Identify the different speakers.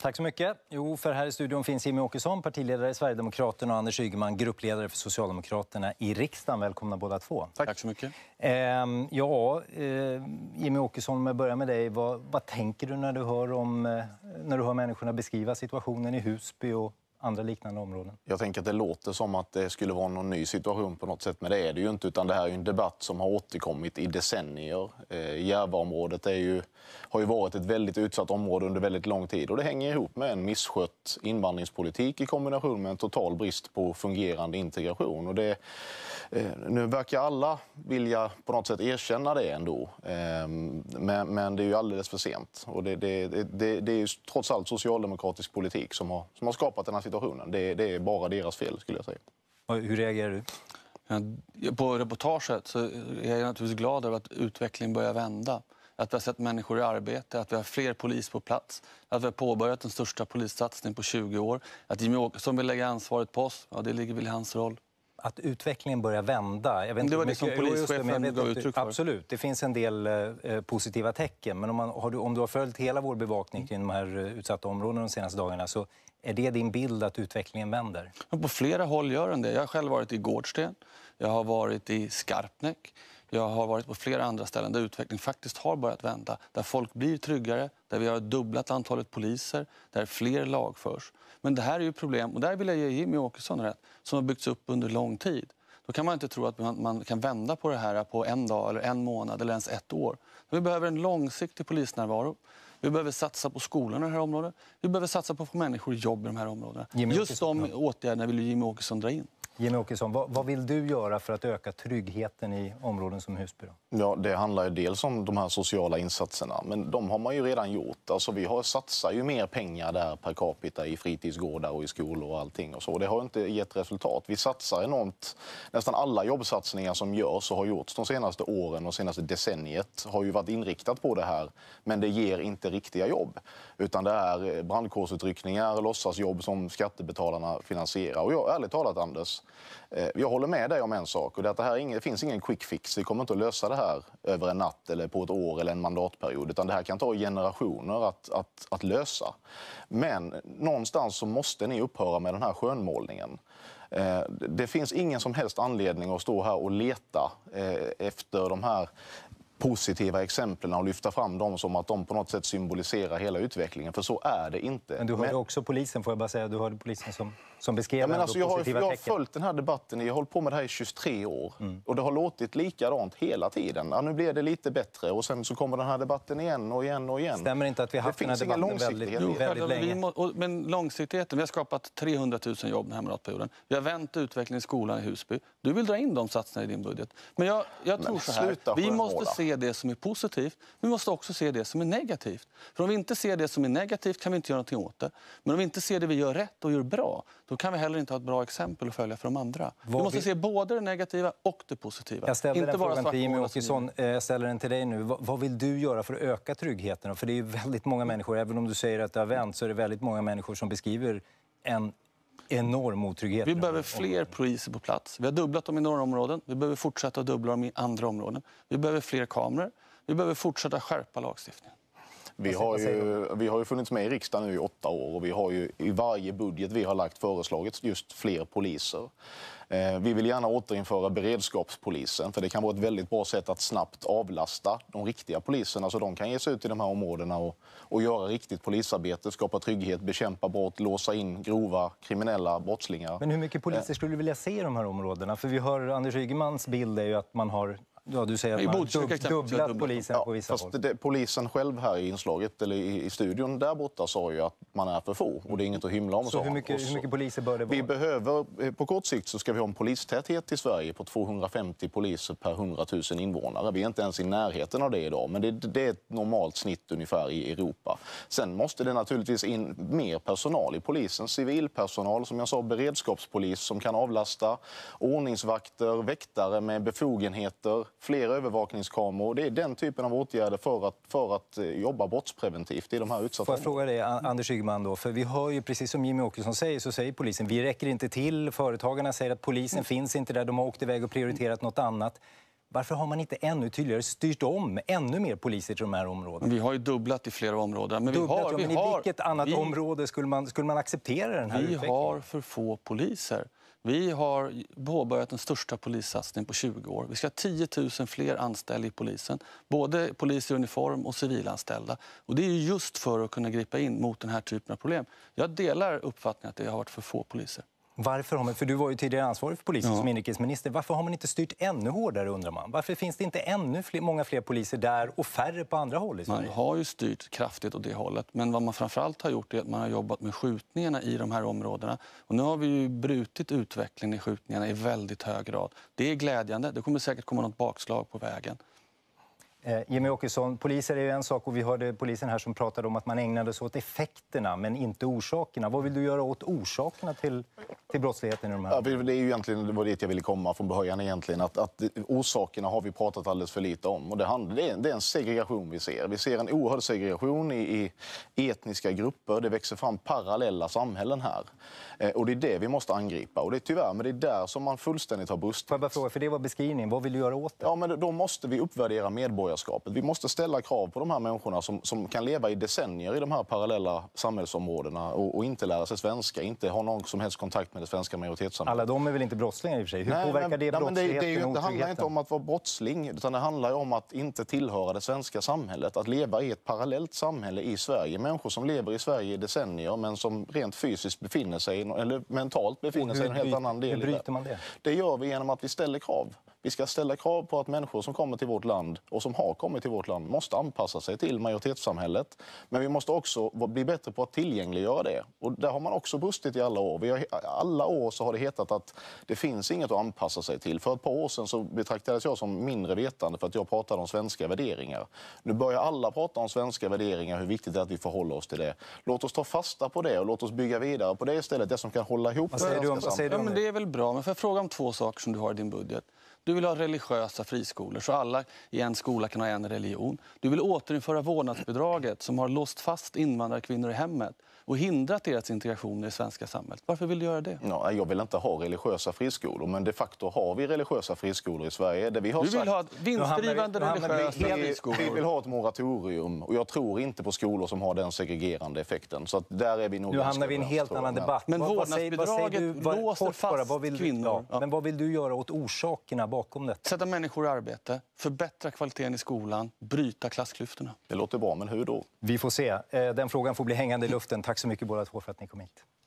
Speaker 1: Tack så mycket. Jo, för här i studion finns Jimmy Åkesson, partiledare i Sverigedemokraterna och Anders Ygeman, gruppledare för Socialdemokraterna i riksdagen. Välkomna båda två. Tack, Tack så mycket. Ehm, ja, eh, Jimmy Åkesson, om jag börjar med dig. Vad, vad tänker du när du, hör om, eh, när du hör människorna beskriva situationen i Husby och andra liknande områden.
Speaker 2: Jag tänker att det låter som att det skulle vara någon ny situation på något sätt, men det är det ju inte. Utan det här är en debatt som har återkommit i decennier. Eh, Järvaområdet är ju, har ju varit ett väldigt utsatt område under väldigt lång tid och det hänger ihop med en misskött invandringspolitik i kombination med en total brist på fungerande integration. Och det, eh, nu verkar alla vilja på något sätt erkänna det ändå, ehm, men, men, det är ju alldeles för sent. Och det, det, det, det är ju trots allt socialdemokratisk politik som har, som har skapat den här situationen. Det, det är bara deras fel skulle jag säga.
Speaker 3: Och hur reagerar du? På reportaget så är jag naturligtvis glad över att utvecklingen börjar vända. Att vi har sett människor i arbete, att vi har fler polis på plats, att vi har påbörjat den största polissatsningen på 20 år. Att Jimmie Åkesson vill lägga ansvaret på oss, ja, det ligger väl i hans roll att utvecklingen börjar vända. Jag vet inte, det var det som polischefen gav uttryck för. Absolut,
Speaker 1: det finns en del eh, positiva tecken. Men om, man, har du, om du har följt hela vår bevakning kring de här eh, utsatta områdena de senaste dagarna så är det din bild att utvecklingen vänder?
Speaker 3: På flera håll gör den det. Jag har själv varit i Gårdsten, jag har varit i Skarpnäck. Jag har varit på flera andra ställen där utvecklingen faktiskt har börjat vända. Där folk blir tryggare, där vi har dubblat antalet poliser, där fler lagförs. Men det här är ju problem, och där vill jag ge Jimmy Åkesson rätt, som har byggts upp under lång tid. Då kan man inte tro att man, man kan vända på det här på en dag, eller en månad eller ens ett år. Vi behöver en långsiktig polisnärvaro. Vi behöver satsa på skolorna i det här området. Vi behöver satsa på att få människor jobb i de här områdena. Jimmy Just Åkesson. de åtgärderna vill Jimmy Åkesson dra in. Jimmy
Speaker 1: Åkesson, vad, vad, vill du göra för att öka tryggheten i områden som Husby? Då?
Speaker 2: Ja, det handlar ju dels om de här sociala insatserna, men de har man ju redan gjort. Alltså, vi har, satsar ju mer pengar där per capita i fritidsgårdar och i skolor och allting och så. det har inte gett resultat. Vi satsar enormt. Nästan alla jobbsatsningar som görs och har gjorts de senaste åren och senaste decenniet har ju varit inriktat på det här, men det ger inte riktiga jobb. Utan det är brandkårsutryckningar, låtsasjobb som skattebetalarna finansierar. Och jag, ärligt talat, Anders, Eh, jag håller med dig om en sak. Och det, att det, här det finns ingen quick fix. Vi kommer inte att lösa det här över en natt, eller på ett år eller en mandatperiod. Utan det här kan ta generationer att, att, att lösa. Men någonstans så måste ni upphöra med den här skönmålningen. Eh, det finns ingen som helst anledning att stå här och leta eh, efter de här positiva exemplen och lyfta fram dem som att de på något sätt symboliserar hela utvecklingen. För så är det inte. Men du hörde men...
Speaker 1: också polisen, får jag bara säga. Du hörde polisen som, som beskrev ja, men alltså, jag, har, jag har följt
Speaker 2: den här debatten, jag har hållit på med det här i 23 år. Mm. Och det har låtit likadant hela tiden. Ja, nu blir det lite bättre och sen så kommer den här debatten igen och igen och igen. Stämmer inte att vi har haft det den här debatten väldigt, väldigt, väldigt länge?
Speaker 3: Må, och, men långsiktigheten, vi har skapat 300 000 jobb den här mandatperioden. Vi har vänt utvecklingen i skolan i Husby. Du vill dra in de satsningarna i din budget. Men jag, jag tror men, så här, vi måste se det som är positivt, men vi måste också se det som är negativt. För om vi inte ser det som är negativt kan vi inte göra någonting åt det. Men om vi inte ser det vi gör rätt och gör bra, då kan vi heller inte ha ett bra exempel att följa för de andra. Vad vi måste vi... se både det negativa och det positiva. Jag ställer inte den bara frågan till Jimmie Åkesson.
Speaker 1: Eh, jag ställer den till dig nu. Vad vill du göra för att öka tryggheten? För det är väldigt många människor, även om du säger att det har vänt, så är det väldigt många människor som beskriver en enorm otrygghet. Vi behöver fler
Speaker 3: poliser på plats. Vi har dubblat dem i några områden. Vi behöver fortsätta dubbla dem i andra områden. Vi behöver fler kameror. Vi behöver fortsätta skärpa lagstiftningen. Vi har,
Speaker 2: ju, vi har ju funnits med i riksdagen nu i åtta år och vi har ju i varje budget vi har lagt föreslagit just fler poliser. Eh, vi vill gärna återinföra beredskapspolisen, för det kan vara ett väldigt bra sätt att snabbt avlasta de riktiga poliserna, så de kan ge sig ut i de här områdena och, och göra riktigt polisarbete, skapa trygghet, bekämpa brott, låsa in grova kriminella brottslingar. Men hur
Speaker 1: mycket poliser eh. skulle du vilja se i de här områdena? För vi hör Anders Ygemans bild är ju att man har Ja, du säger att man dub dubblat
Speaker 2: polisen ja, på vissa fast håll. Det, polisen själv här i inslaget, eller i, i, studion där borta, sa ju att man är för få och det är inget att hymla om. Så, så hur, mycket, så, hur mycket
Speaker 1: poliser bör det vara? Vi
Speaker 2: behöver, eh, på kort sikt så ska vi ha en polistäthet i Sverige på 250 poliser per 100 000 invånare. Vi är inte ens i närheten av det idag, men det, det är ett normalt snitt ungefär i Europa. Sen måste det naturligtvis in mer personal i polisen. Civilpersonal, som jag sa, beredskapspolis som kan avlasta, ordningsvakter, väktare med befogenheter fler övervakningskameror. Det är den typen av åtgärder för att, för att eh, jobba brottspreventivt i de här utsatta Får jag fråga
Speaker 1: dig, Anders Ygeman, då? för vi hör ju precis som Jimmy Åkesson säger, så säger polisen vi räcker inte till. Företagarna säger att polisen mm. finns inte där, de har åkt iväg och prioriterat nåt annat. Varför har man inte ännu tydligare styrt om ännu mer
Speaker 3: poliser till de här områdena? Vi har ju dubblat i flera områden. Men, dubblat, vi har, vi men i har, vilket annat vi,
Speaker 1: område skulle man, skulle man acceptera den här vi utvecklingen? Vi
Speaker 3: har för få poliser. Vi har påbörjat den största polissatsningen på 20 år. Vi ska ha 10 000 fler anställda i polisen, både poliser i uniform och civilanställda. Och det är just för att kunna gripa in mot den här typen av problem. Jag delar uppfattningen att det har varit för få poliser.
Speaker 1: Varför har man, för du var ju tidigare ansvarig för polisen ja. som
Speaker 3: inrikesminister. Varför har man inte styrt ännu hårdare undrar man?
Speaker 1: Varför finns det inte ännu fler, många fler poliser
Speaker 3: där och färre på andra håll i Sverige? Man har ju styrt kraftigt åt det hållet. Men vad man framförallt har gjort är att man har jobbat med skjutningarna i de här områdena. Och nu har vi ju brutit utvecklingen i skjutningarna i väldigt hög grad. Det är glädjande. Det kommer säkert komma något bakslag på vägen. Eh,
Speaker 1: Jimmy Åkesson, poliser är ju en sak och vi hörde polisen här som pratade om att man ägnade sig åt effekterna men inte orsakerna. Vad vill du göra åt orsakerna till, till brottsligheten? I de här?
Speaker 2: Ja, det är ju egentligen det var dit jag ville komma från början egentligen. Att, att orsakerna har vi pratat alldeles för lite om. Och det, handlar, det, är, det är en segregation vi ser. Vi ser en oerhörd segregation i, i etniska grupper. Det växer fram parallella samhällen här. Eh, och det är det vi måste angripa. Och det är tyvärr, men det är där som man fullständigt har brustit. Får jag bara fråga, för det var beskrivningen. Vad vill du göra åt det? Ja, men då måste vi uppvärdera medborgarna medborgarskapet. Vi måste ställa krav på de här människorna som, som kan leva i decennier i de här parallella samhällsområdena och, och inte lära sig svenska, inte ha någon som helst kontakt med det svenska majoritetssamhället. Alla
Speaker 1: de är väl inte brottslingar
Speaker 2: i och för sig? Hur nej, påverkar men, det nej, brottsligheten det, det, ju, det handlar inte om att vara brottsling, utan det handlar om att inte tillhöra det svenska samhället, att leva i ett parallellt samhälle i Sverige. Människor som lever i Sverige i decennier men som rent fysiskt befinner sig, eller mentalt befinner sig i en helt annan del. Hur bryter man det? Det gör vi genom att vi ställer krav. Vi ska ställa krav på att människor som kommer till vårt land och som har kommit till vårt land måste anpassa sig till majoritetssamhället. Men vi måste också bli bättre på att tillgängliggöra det. Och där har man också brustit i alla år. Vi har, alla år så har det hetat att det finns inget att anpassa sig till. För ett par år sedan så betraktades jag som mindre vetande för att jag pratade om svenska värderingar. Nu börjar alla prata om svenska värderingar, hur viktigt det är att vi förhåller oss till det. Låt oss ta fasta på det och låt oss bygga vidare på det istället, det som kan hålla ihop vad säger det du om, det? Det
Speaker 3: är väl bra, men får jag fråga om två saker som du har i din budget? Du vill ha religiösa friskolor så alla i en skola kan ha en religion. Du vill återinföra vårdnadsbidraget som har låst fast invandrarkvinnor i hemmet och hindrat deras integration i det svenska samhället. Varför vill du göra det? Ja, jag vill inte ha
Speaker 2: religiösa friskolor, men de facto har vi religiösa friskolor i Sverige. Det vi har du vill sagt... ha vinstdrivande religiösa friskolor? Vi vill ha ett moratorium och jag tror inte på skolor som har den segregerande effekten. Så där
Speaker 3: är vi nog nu hamnar vi i en helt annan debatt. Men vårdnadsbidraget låser fast vad vill, kvinnor. Ja, men vad vill du göra åt orsakerna bakom detta? Sätta människor i arbete, förbättra kvaliteten i skolan, bryta klassklyftorna. Det låter bra, men hur då? Vi får se. Eh,
Speaker 1: den frågan får bli hängande i luften. Tack Tack så mycket båda två för att ni kom hit.